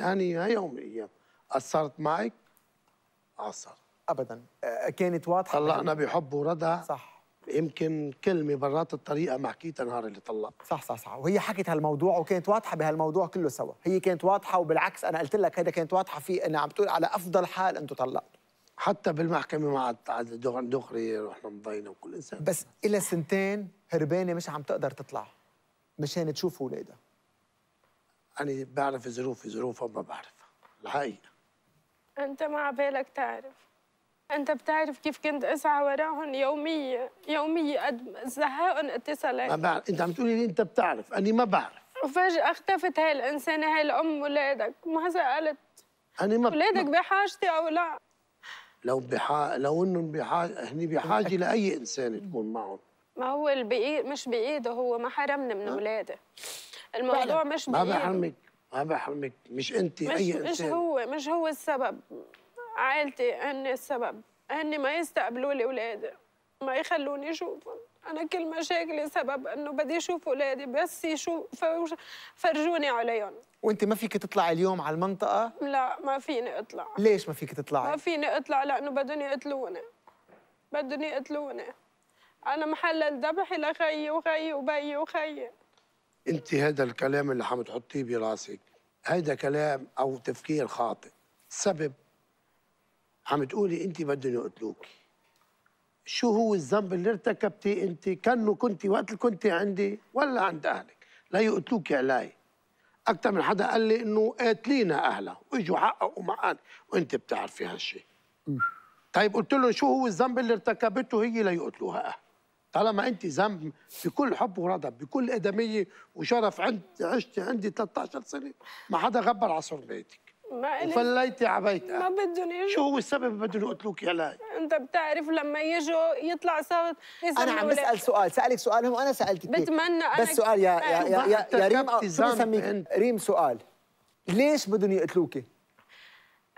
يعني يوم من الايام اثرت معك اثر ابدا أه، كانت واضحه طلقنا بحب وردى صح يمكن كلمه برات الطريقه ما حكيتها نهار اللي طلق صح صح صح وهي حكت هالموضوع وكانت واضحه بهالموضوع كله سوا هي كانت واضحه وبالعكس انا قلت لك هيدا كانت واضحه فيه انها عم تقول على افضل حال انتم طلقتوا حتى بالمحكمه مع دغري رحنا مضينا وكل انسان بس إلى سنتين هربانه مش عم تقدر تطلع مشان تشوف اولادها أنا بعرف ظروفي ظروفها ما بعرفها الحقيقة أنت ما عبالك تعرف أنت بتعرف كيف كنت أسعى وراهم يومية يومية قد زهقهم اتصالات ما بعرف أنت عم تقولي لي أنت بتعرف أنا ما بعرف وفجأة اختفت هاي الإنسانة هاي الأم ولادك ما سألت أنا ما ولادك ما... بحاجتي أو لا لو بحا... لو إنهم بحاجة هني بحاجة لأي إنسان تكون معهم ما هو البقي... مش بإيده هو ما حرمني من أولاده الموضوع مش ما بحرمك ما بحرمك مش انت مش اي انسان مش هو مش هو السبب عائلتي هن السبب هن ما يستقبلوا لي اولادي ما يخلوني اشوفهم انا كل مشاكلي سبب انه بدي اشوف اولادي بس يشوفوا فرجوني عليهم وانت ما فيك تطلعي اليوم على المنطقه لا ما فيني اطلع ليش ما فيك تطلعي ما فيني اطلع لانه بدهم يقتلوني بدهم يقتلوني انا محلل ذبحي لخيي وخيي وبيي وخيي انت هذا الكلام اللي عم تحطيه براسك هذا كلام او تفكير خاطئ سبب عم تقولي انت بدهم يقتلوك شو هو الذنب اللي ارتكبتي انت كانه كنت وقت اللي كنت عندي ولا عند اهلك لا يقتلوك علي اكثر من حدا قال لي انه قاتلينا اهلها واجوا حققوا معنا وانت بتعرفي هالشيء طيب قلت لهم شو هو الذنب اللي ارتكبته هي ليقتلوها اهلها طالما انت ذنب بكل حب وغضب بكل ادميه وشرف عند عشت عندي 13 سنه ما حدا غبر على سربيتك ما وفليتي بيتك ما بدهم يجوا شو هو السبب بدهم يقتلوك يا لاي؟ انت بتعرف لما يجوا يطلع صوت انا عم بسال سؤال سالك سؤال وانا سالتك بتمنى انا بس سؤال يا يا يا, يا, يا ريم شو ريم سؤال ليش بدهم يقتلوكي؟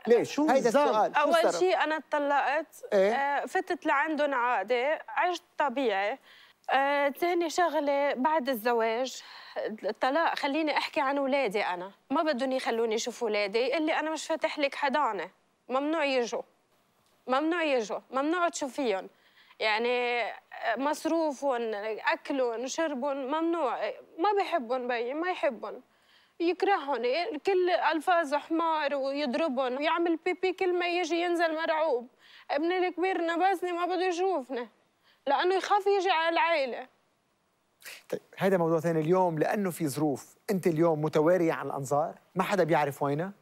ليش شو هيدا السؤال اول شيء انا اتطلقت إيه؟ آه، فتت لعندهم عقده عشت طبيعي آه، شغلة بعد الزواج الطلاق خليني أحكي عن ولادي أنا ما بدهم يخلوني أشوف ولادي لي أنا مش فاتح لك حضانة ممنوع يجوا ممنوع يجوا ممنوع تشوفيهم يعني آه، مصروفهم أكلهم شربهم ممنوع ما بحبهم بيي ما يحبهم يكرههم كل الفاظ حمار ويضربهم ويعمل بيبي كل ما يجي ينزل مرعوب ابني الكبير نبسني ما بده يشوفنا لانه يخاف يجي على العائله طيب هذا موضوع ثاني اليوم لانه في ظروف انت اليوم متواريه عن الانظار ما حدا بيعرف وينها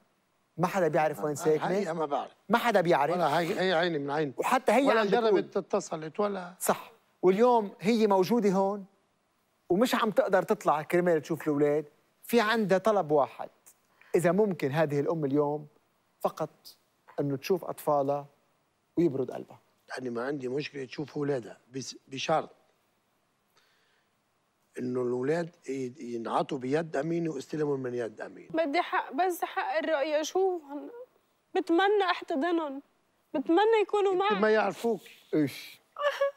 ما حدا بيعرف وين ساكنه ما بعرف ما حدا بيعرف ولا هي, هي عيني من عيني وحتى هي ولا جربت اتصلت ولا صح واليوم هي موجوده هون ومش عم تقدر تطلع كرمال تشوف الاولاد في عندها طلب واحد إذا ممكن هذه الأم اليوم فقط أنه تشوف أطفالها ويبرد قلبها يعني ما عندي مشكلة تشوف أولادها بشرط انه الاولاد ينعطوا بيد امين واستلموا من يد امين بدي حق بس حق الرؤيه اشوفهم بتمنى احتضنهم بتمنى يكونوا معي ما يعرفوك ايش